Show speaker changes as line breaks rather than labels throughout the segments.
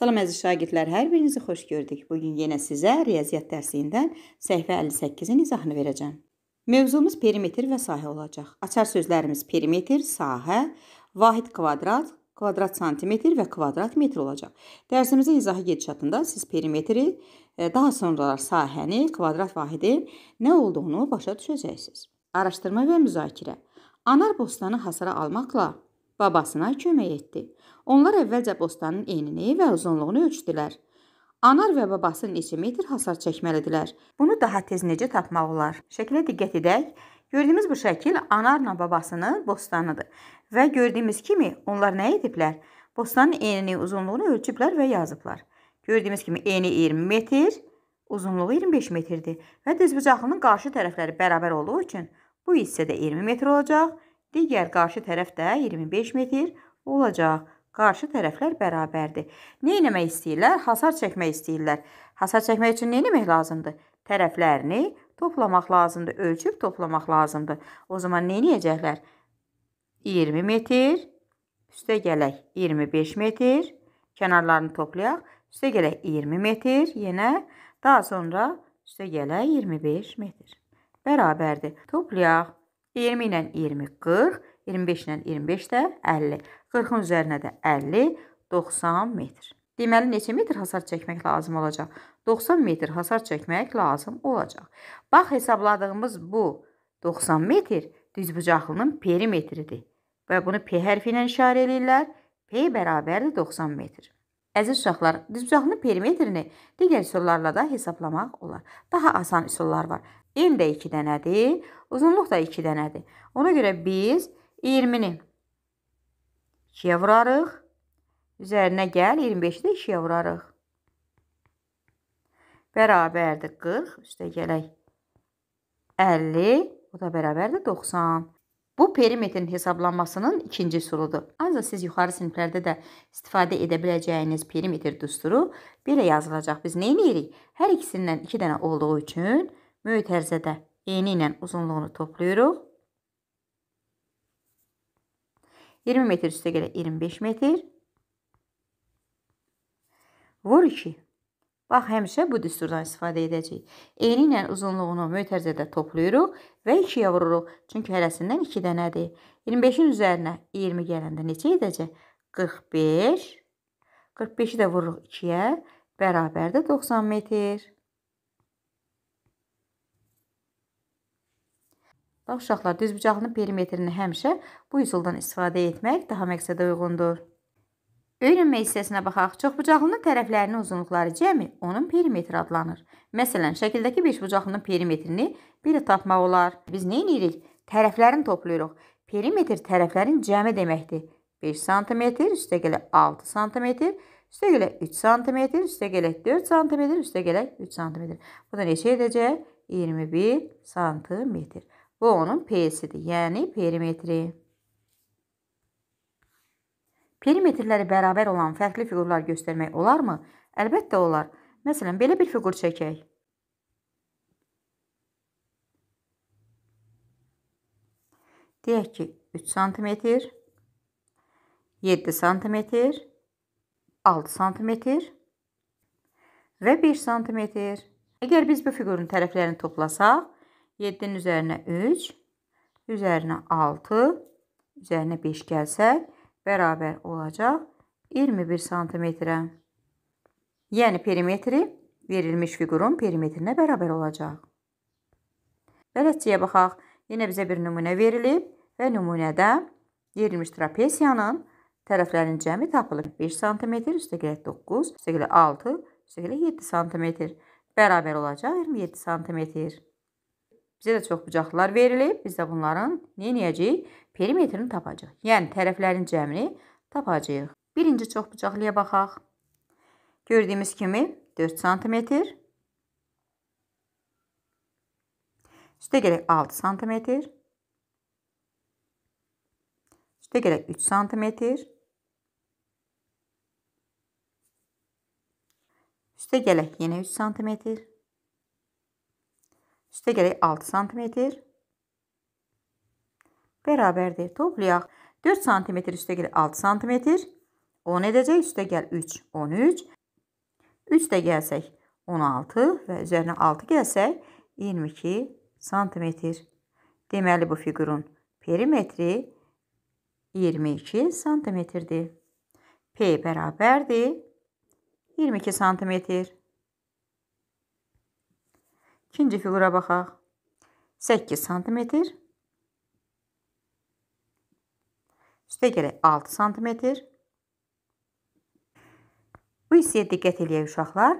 Salam əziz şagirdlər, hər birinizi xoş gördük. Bu gün yenə sizə riyaziyyat dərsindən səhifə 58-in izahını verəcəm. Mövzumuz perimetr və sahə olacaq. Açar sözlərimiz perimetr, sahə, vahid kvadrat, kvadrat santimetr və kvadrat metr olacaq. Dərsimizin izahı gedişatında siz perimetri, e, daha sonra sahəni, kvadrat vahidin nə olduğunu başa düşəcəksiniz. Araşdırma və müzakirə. Anar bostanı hasara almaqla babasına kömək etdi. Onlar əvvəlcə bostanın enini və uzunluğunu ölçdülər. Anar və babası neçə metr hasar çəkməlidirlər? Bunu daha tez necə tapmaq olar? Şəkilə diqqət edək. Gördüyümüz bu şəkil anarla babasının bostanıdır. Və gördüyümüz kimi onlar nə ediblər? Bostanın enini, uzunluğunu ölçüblər və yazıblar. Gördüyümüz kimi eni 20 metr, uzunluğu 25 metrdir və düzbucaqlının qarşı tərəfləri bərabər olduğu üçün bu hissədə 20 metr olacaq Digər qarşı tərəf də 25 metr olacaq. Qarşı tərəflər bərabərdir. Nə etmək istəyirlər? Hasar çəkmək istəyirlər. Hasar çəkmək üçün nə etmək lazımdır? Tərəflərini toplamaq lazımdır, ölçüb toplamaq lazımdır. O zaman nə edəcəklər? 20 metr üstə gələk 25 metr, kənarlarını toplayaq. Üstə gələk 20 metr, yenə daha sonra üstə gələk 25 metr. Bərabərdir. Toplayaq 20 ilə 20 40, 25 ilə 25 də 50. 40-ın üzərinə də 50, 90 metr. Deməli, neçə metr hasar çəkmək lazım olacaq? 90 metr hasar çəkmək lazım olacaq. Bax, hesabladığımız bu 90 metr düzbucaqlının perimetridir. Və bunu P hərfi ilə işarə edirlər. P bərabərdir 90 metr. Əziz uşaqlar, düzbucaqlının perimetrini digər üsullarla da hesablamaq olar. Daha asan üsullar var. En də 2 dənədir, uzunluq da 2 dənədir. Ona görə biz 20-ni 2-yə vurarıq. Üzərinə gəl, 25-i də 2-yə vurarıq. Bərabərdir 40, üstə gələk 50, bu da bərabərdir 90. Bu perimetrin hesablanmasının ikinci üsuludur. Ancaq siz yuxarı siniflərdə də istifadə edə biləcəyiniz perimetr düsturu belə yazılacaq. Biz nə edirik? Hər ikisindən 2 iki dənə olduğu üçün mühit ərzədə eni ilə uzunluğunu toplayırıq. 20 metr üstə gələ 25 metr. Vur 2. Bax, həmişə bu düsturdan istifadə edəcəyik. Eyni ilə uzunluğunu mötərizədə toplayırıq və 2-yə vururuq. Çünki hərəsindən 2 dənədir. 25-in üzərinə 20 gələndə neçə edəcək? 45. 45-i də vururuq 2-yə. Bərabər də 90 metr. Bax, uşaqlar, düz bucaqlının perimetrini həmişə bu üsuldan istifadə etmək daha məqsədə uyğundur. Öyrənmə hissəsinə baxaq. Çoxbucaqlının tərəflərinin uzunluqları cəmi onun perimetri adlanır. Məsələn, şəkildəki beşbucaqlının perimetrini belə tapmaq olar. Biz nə edirik? Tərəflərini toplayırıq. Perimetr tərəflərin cəmi deməkdir. 5 sm üstə gələ 6 sm, üstə gələ 3 sm, üstə gələ 4 sm, üstə gələ 3 sm. Bu da neçə edəcək? 21 sm. Bu onun P-sidir, yəni perimetri. Perimetrləri bərabər olan fərqli fiqurlar göstərmək olarmı? Əlbəttə olar. Məsələn, belə bir fiqur çəkək. Deyək ki, 3 sm, 7 sm, 6 sm və 1 sm. Əgər biz bu fiqurun tərəflərini toplasaq, 7-nin üzərinə 3, üzərinə 6, üzərinə 5 gəlsək, bərabər olacaq 21 santimetrə. Yəni perimetri verilmiş fiqurun perimetrinə bərabər olacaq. Bələdçiyə baxaq. Yenə bizə bir nümunə verilib və nümunədə verilmiş trapesiyanın tərəflərinin cəmi tapılır. 5 cm üstəgələ 9, üstəgələ 6, üstəgələ 7 cm bərabər olacaq 27 cm. Bizə də çox bucaqlar verilib. Biz də bunların nə edəcəyik? Perimetrini tapacağıq. Yəni tərəflərin cəmini tapacağıq. Birinci çox bucaqlıya baxaq. Gördüyümüz kimi 4 sm. Üstə gələk 6 sm. Üstə gələk 3 sm. Üstə gələk yenə 3 sm. Üstə gələk 6 sm. Bərabərdir. Toplayaq. 4 sm üstə gəl 6 sm. 10 edəcək. Üstə gəl 3, 13. 3 də gəlsək 16 və üzərinə 6 gəlsək 22 sm. Deməli, bu figurun perimetri 22 sm-dir. P bərabərdir 22 sm. İkinci fiqura baxaq. 8 sm. Üstə gələk 6 sm. Bu hissəyə diqqət eləyək uşaqlar.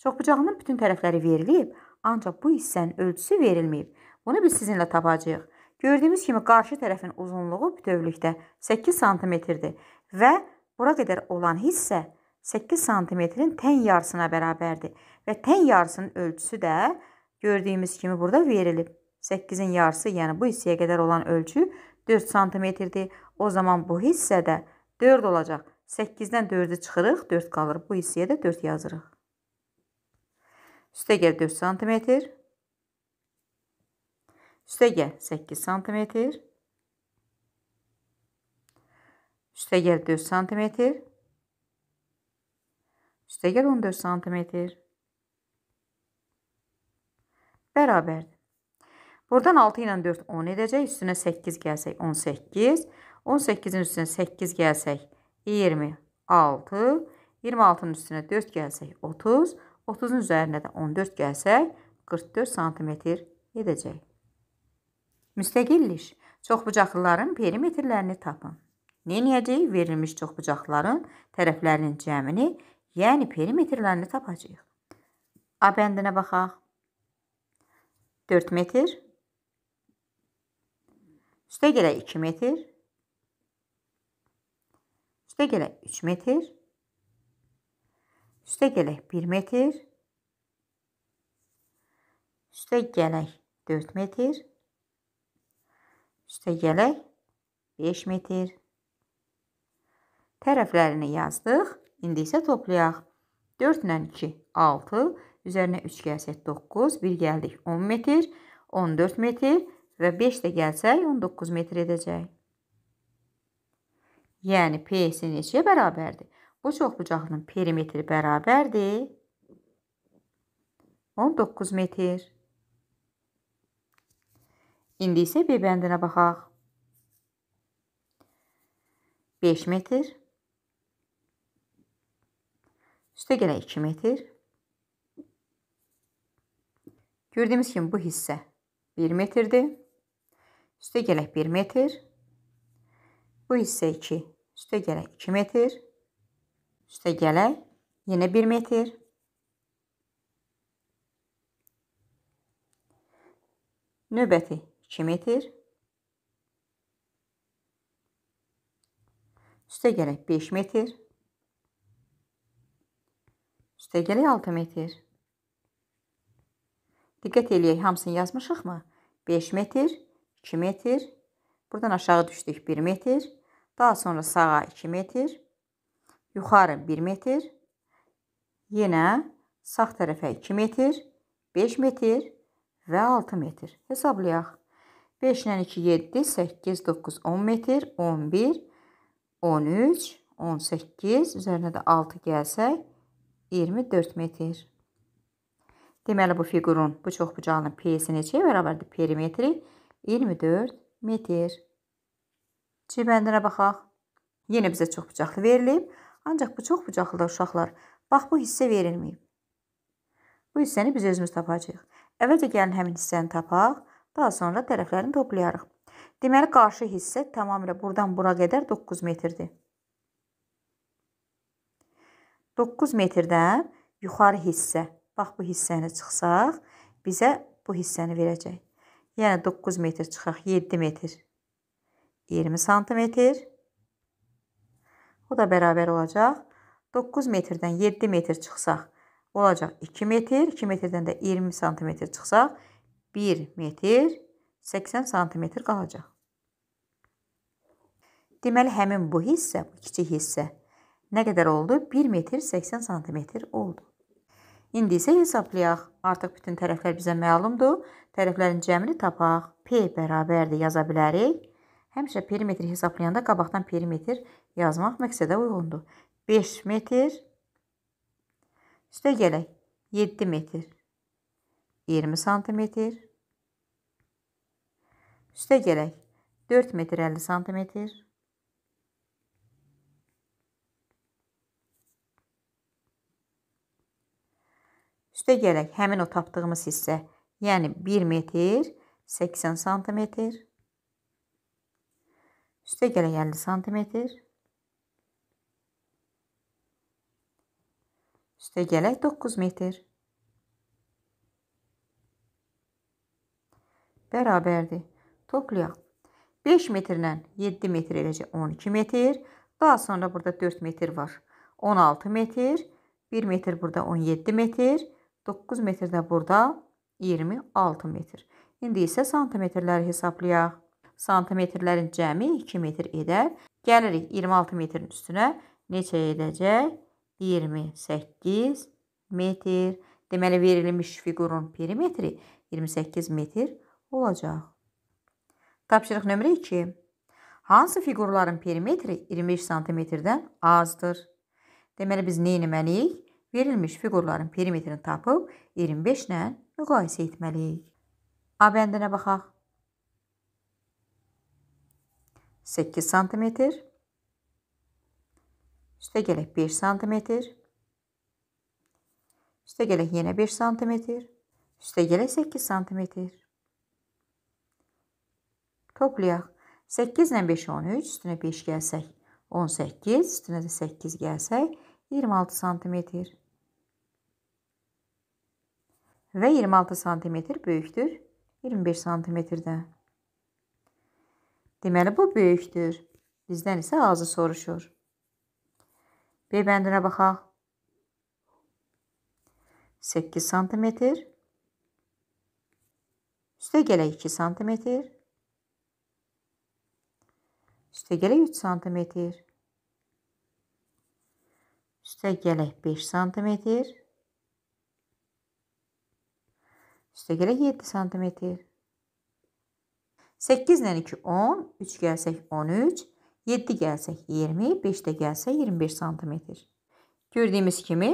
Çoxbucağının bütün tərəfləri verilib, ancaq bu hissənin ölçüsü verilməyib. Bunu biz sizinlə tapacağıq. Gördüyümüz kimi qarşı tərəfin uzunluğu bütövlükdə 8 sm-dir və bura qədər olan hissə 8 sm-in tən yarısına bərabərdir və tən yarısının ölçüsü də 8 Gördüyümüz kimi burada verilib. 8-in yarısı, yəni bu hissəyə qədər olan ölçü 4 sm-dir. O zaman bu hissədə 4 olacaq. 8-dən 4-ü çıxırıq, 4 qalır. Bu hissəyə də 4 yazırıq. Üstəgəl 4 sm. Üstəgəl 8 sm. Üstəgəl 4 sm. Üstəgəl 14 sm bərabərdir. Buradan 6 ilə 4 10 edəcək. Üstünə 8 gəlsək 18. 18-in üstünə 8 gəlsək 26. 26-nın üstünə 4 gəlsək 30. 30-un üzərinə də 14 gəlsək 44 sm edəcək. Müstəqillik. Çoxbucaqlıların perimetrlərini tapın. Neyəcəyik? Verilmiş çoxbucaqlıların tərəflərinin cəmini, yəni perimetrlərini tapacağıq. A bəndinə baxaq. 4 metr. Üstə gələk 2 metr. Üstə gələk 3 metr. Üstə gələk 1 metr. Üstə gələk 4 metr. Üstə gələk 5 metr. Tərəflərini yazdıq. İndi isə toplayaq. 4 ilə 2, 6, Üzərinə 3 gəlsək 9, 1 gəldik 10 metr, 14 metr və 5 də gəlsək 19 metr edəcək. Yəni P-si neçəyə bərabərdir? Bu çoxbucağının perimetri bərabərdir 19 metr. İndi isə B bəndinə baxaq. 5 metr. Üstə gələ 2 metr. Gördüyümüz kimi bu hissə 1 metrdir. Üstə gələk 1 metr. Bu hissə 2. Üstə gələk 2 metr. Üstə gələk yenə 1 metr. Növbəti 2 metr. Üstə gələk 5 metr. Üstə gələk 6 metr. Diqqət eləyək, hamısını yazmışıqmı? 5 metr, 2 metr, buradan aşağı düşdük 1 metr, daha sonra sağa 2 metr, yuxarı 1 metr, yenə sağ tərəfə 2 metr, 5 metr və 6 metr. Hesablayaq. 5 ilə 2, 7, 8, 9, 10 metr, 11, 13, 18, üzərinə də 6 gəlsək, 24 metr. Deməli bu fiqurun bu çoxbucağının P-si neçəyə bərabərdir? Perimetri 24 metr. C bəndinə baxaq. Yenə bizə çoxbucaqlı verilib. Ancaq bu çoxbucaqlıda uşaqlar, bax bu hissə verilməyib. Bu hissəni biz özümüz tapacağıq. Əvvəlcə gəlin həmin hissəni tapaq, daha sonra tərəflərini toplayarıq. Deməli qarşı hissə tamamilə burdan bura qədər 9 metrdir. 9 metrdən yuxarı hissə Bax bu hissəni çıxsaq, bizə bu hissəni verəcək. Yəni 9 metr çıxaq, 7 metr. 20 santimetr. O da bərabər olacaq. 9 metrdən 7 metr çıxsaq, olacaq 2 metr. 2 metrdən də 20 santimetr çıxsaq, 1 metr 80 santimetr qalacaq. Deməli, həmin bu hissə, bu kiçik hissə nə qədər oldu? 1 metr 80 santimetr oldu. İndi isə hesablayaq. Artıq bütün tərəflər bizə məlumdur. Tərəflərin cəmini tapaq. P bərabərdir yaza bilərik. Həmişə perimetri hesablayanda qabaqdan perimetr yazmaq məqsədə uyğundur. 5 metr. Üstə gələk. 7 metr. 20 santimetr. Üstə gələk. 4 metr 50 santimetr. Üstə gələk həmin o tapdığımız hissə, yəni 1 metr 80 sm. Üstə gələk 50 sm. Üstə gələk 9 metr. Bərabərdir. Toplayaq. 5 metrlə 7 metr eləcə 12 metr. Daha sonra burada 4 metr var. 16 metr. 1 metr burada 17 metr. 9 metr də burada 26 metr. İndi isə santimetrləri hesablayaq. Santimetrlərin cəmi 2 metr edər. Gəlirik 26 metrin üstünə. Neçə edəcək? 28 metr. Deməli, verilmiş fiqurun perimetri 28 metr olacaq. Tapşırıq nömrə 2. Hansı fiqurların perimetri 25 santimetrdən azdır? Deməli, biz nə etməliyik? Verilmiş fiqurların perimetrini tapıb 25 ilə müqayisə etməliyik. A bəndinə baxaq. 8 sm. Üstə gələk 5 sm. Üstə gələk yenə 5 sm. Üstə gələk 8 sm. Toplayaq. 8 ilə 5 13, üstünə 5 gəlsək 18, üstünə də 8 gəlsək 26 sm və 26 sm böyükdür 25 sm-də. Deməli bu böyükdür. Bizdən isə azı soruşur. B bəndinə baxaq. 8 sm. Üstə gələk 2 sm. Üstə gələk 3 sm. Üstə gələk 5 sm. Üstə gələk 7 sm. 8 ilə 2 10, 3 gəlsək 13, 7 gəlsək 20, 5 də gəlsə 21 sm. Gördüyümüz kimi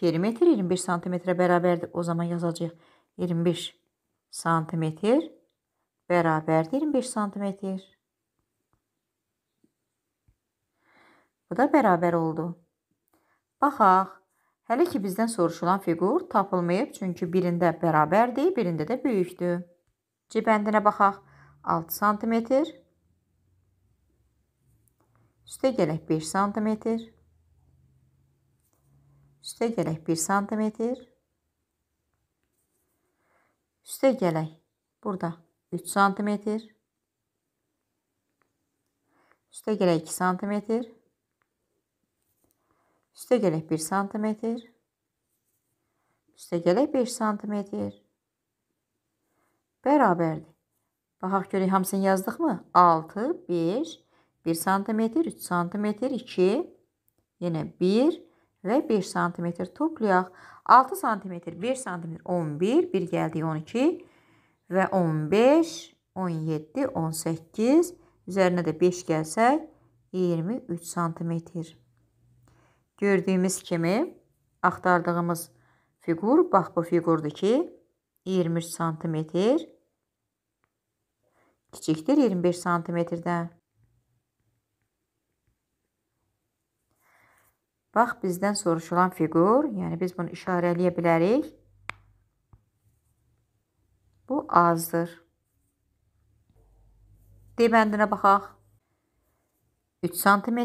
perimetr 21 sm-ə bərabərdir. O zaman yazacağıq 21 sm bərabərdir 25 sm. Bu da bərabər oldu. Baxaq, Hələ ki bizdən soruşulan fiqur tapılmayıb, çünki birində bərabərdir, birində də böyükdür. C bəndinə baxaq. 6 sm. Üstə gələk 5 sm. Üstə gələk 1 sm. Üstə gələk burada 3 sm. Üstə gələk 2 sm. Üstə gələk 1 sm. Üstə gələk 5 sm. Bərabərdir. Baxaq görək hamısını yazdıqmı? 6, 1, 1 sm, 3 sm, 2, yenə 1 və 5 sm toplayaq. 6 sm, 1 sm, 11, 1 gəldik 12 və 15, 17, 18, üzərinə də 5 gəlsək 23 sm. Gördüyümüz kimi axtardığımız fiqur, bax bu fiqurdur ki, 23 sm kiçikdir 25 sm-dən. Bax, bizdən soruşulan fiqur, yəni biz bunu işarələyə bilərik. Bu azdır. D bəndinə baxaq. 3 sm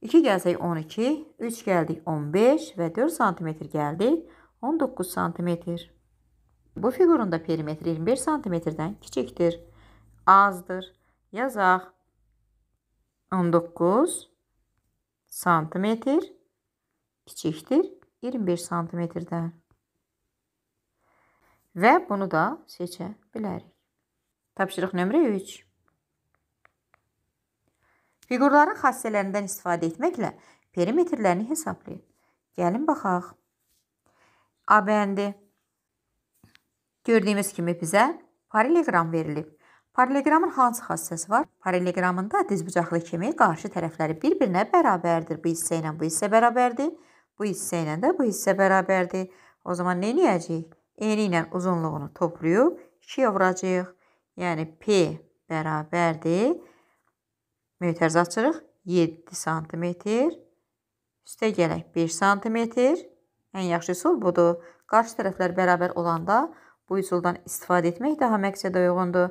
2 gəlsək 12, 3 gəldik 15 və 4 sm gəldik 19 sm. Bu fiqurun da perimetri 21 sm-dən kiçikdir. Azdır. Yazaq. 19 sm kiçikdir 21 sm-dən. Və bunu da seçə bilərik. Tapşırıq nömrə 3. Fiqurların xassələrindən istifadə etməklə perimetrlərini hesablayın. Gəlin baxaq. A bəndi. Gördüyümüz kimi bizə paralleqram verilib. Paralleqramın hansı xassəsi var? Paralleqramında dizbucaqlı kimi qarşı tərəfləri bir-birinə bərabərdir. Bu hissə ilə bu hissə bərabərdir. Bu hissə ilə də bu hissə bərabərdir. O zaman nə edəcəyik? Eni ilə uzunluğunu toplayıb 2-yə vuracağıq. Yəni P bərabərdir Mötərizə açırıq. 7 sm. Üstə gələk 5 sm. Ən yaxşı üsul budur. Qarşı tərəflər bərabər olanda bu üsuldan istifadə etmək daha məqsədə uyğundur.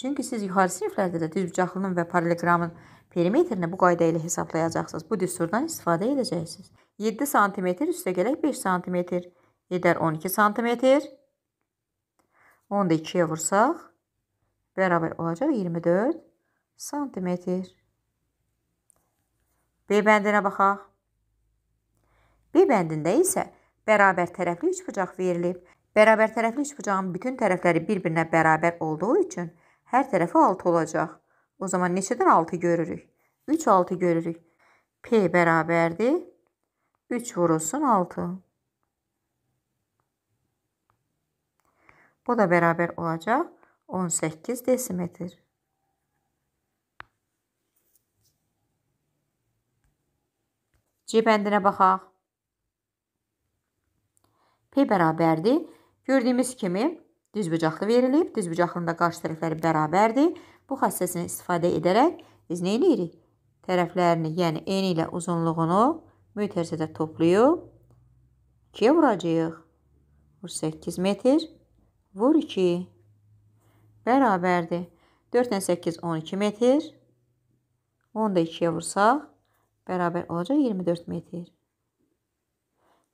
Çünki siz yuxarı siniflərdə də düzbucaqlının və paraleqramın perimetrini bu qayda ilə hesablayacaqsınız. Bu düsturdan istifadə edəcəksiniz. 7 sm üstə gələk 5 sm. Edər 12 sm. Onu da 2-yə vursaq, bərabər olacaq 24 sm santimetr. B bəndinə baxaq. B bəndində isə bərabər tərəfli üçbucaq verilib. Bərabər tərəfli üçbucağın bütün tərəfləri bir-birinə bərabər olduğu üçün hər tərəfi 6 olacaq. O zaman neçədən 6 görürük? 3 6 görürük. P bərabərdir 3 vurulsun 6. Bu da bərabər olacaq 18 desimetr. C bəndinə baxaq. P bərabərdir. Gördüyümüz kimi düzbucaqlı verilib. Düzbucaqlının da qarşı tərəfləri bərabərdir. Bu xassəsini istifadə edərək biz nə edirik? Tərəflərini, yəni eni ilə uzunluğunu mühit hərçədə toplayıb 2-yə vuracaq. Vur 8 metr, vur 2. Bərabərdir. 4-dən 8, 12 metr. 10 da 2-yə vursaq, bərabər olacaq 24 metr.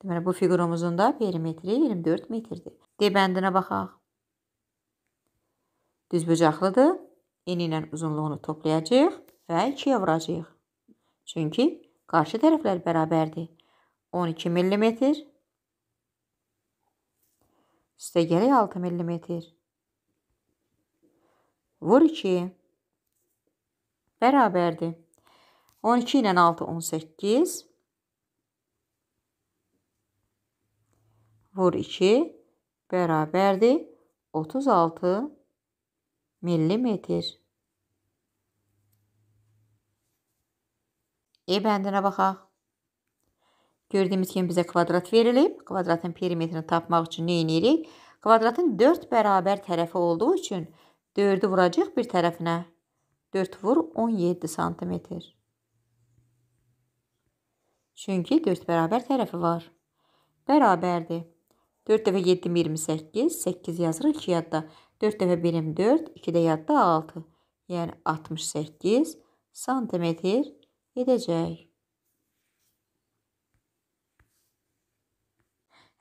Deməli, bu figurumuzun da perimetri 24 metrdir. D bəndinə baxaq. Düzbucaqlıdır. Eni ilə uzunluğunu toplayacaq və 2-yə vuracaq. Çünki qarşı tərəflər bərabərdir. 12 mm. Üstə gələk 6 mm. Vur 2. Bərabərdir. 12 ilə 6, 18. Vur 2 bərabərdir 36 millimetr. E bəndinə baxaq. Gördüyümüz kimi bizə kvadrat verilib. Kvadratın perimetrini tapmaq üçün nə edirik? Kvadratın 4 bərabər tərəfi olduğu üçün 4-ü vuracaq bir tərəfinə. 4 vur 17 santimetr. Çünki 4 bərabər tərəfi var. Bərabərdir. 4 dəfə 7 28, 8 yazırıq 2 yadda. 4 dəfə 1 4, 2 də yadda 6. Yəni 68 santimetr edəcək.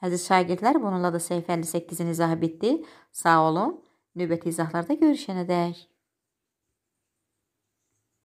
Əziz şagirdlər, bununla da səhifə 58-in izahı bitdi. Sağ olun. Növbəti izahlarda görüşənədək.